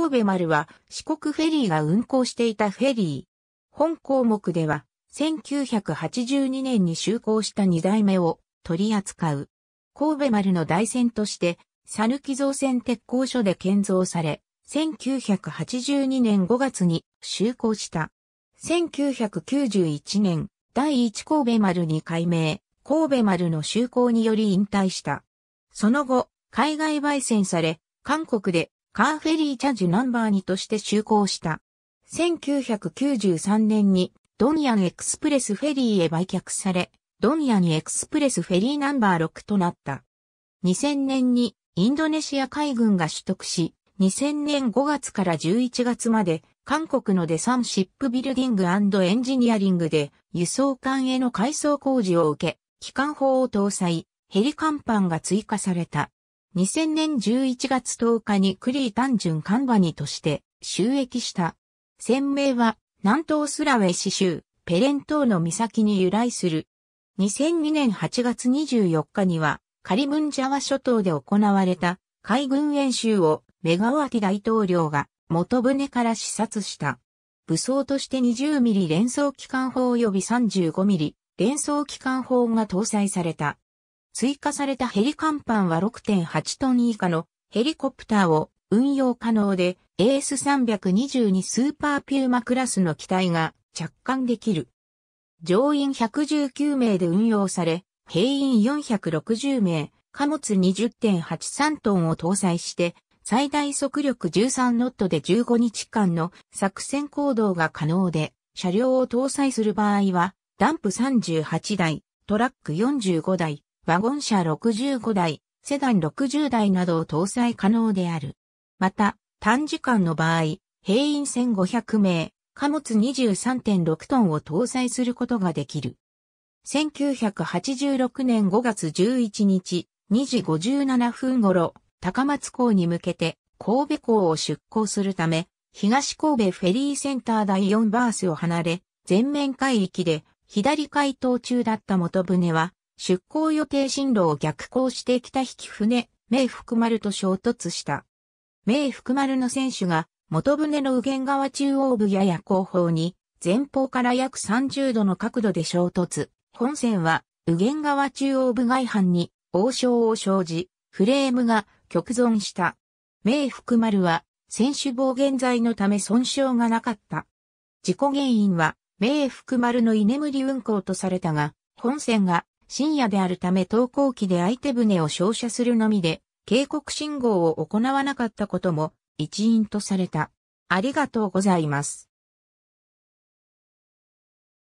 神戸丸は四国フェリーが運航していたフェリー。本項目では1982年に就航した二代目を取り扱う。神戸丸の台船として、佐抜造船鉄工所で建造され、1982年5月に就航した。1991年、第一神戸丸に改名、神戸丸の就航により引退した。その後、海外焙煎され、韓国でカーフェリーチャージナンバー2として就航した。1993年にドンヤンエクスプレスフェリーへ売却され、ドンヤンエクスプレスフェリーナンバー6となった。2000年にインドネシア海軍が取得し、2000年5月から11月まで韓国のデサンシップビルディングエンジニアリングで輸送艦への改装工事を受け、機関砲を搭載、ヘリ甲板が追加された。2000年11月10日にクリー単純カンバニとして収益した。船名は南東スラウェシ州ペレン島の岬に由来する。2002年8月24日にはカリブンジャワ諸島で行われた海軍演習をメガワティ大統領が元船から視察した。武装として20ミリ連装機関砲及び35ミリ連装機関砲が搭載された。追加されたヘリ甲板は6.8トン以下のヘリコプターを運用可能で AS322 スーパーピューマクラスの機体が着艦できる。乗員119名で運用され、兵員460名、貨物20.83トンを搭載して、最大速力13ノットで15日間の作戦行動が可能で、車両を搭載する場合は、ダンプ38台、トラック45台、ワゴン車65台、セダン60台などを搭載可能である。また、短時間の場合、兵員1500名、貨物23.6トンを搭載することができる。1986年5月11日、2時57分頃、高松港に向けて神戸港を出港するため、東神戸フェリーセンター第4バースを離れ、全面海域で左回答中だった元船は、出港予定進路を逆行してきた引き船、名福丸と衝突した。名福丸の船首が元船の右舷側中央部やや後方に前方から約30度の角度で衝突。本船は右舷側中央部外反に王将を生じ、フレームが極存した。名福丸は船首防現在のため損傷がなかった。事故原因は名福丸の居眠り運行とされたが、本船が深夜であるため投稿機で相手船を照射するのみで、警告信号を行わなかったことも一因とされた。ありがとうございます。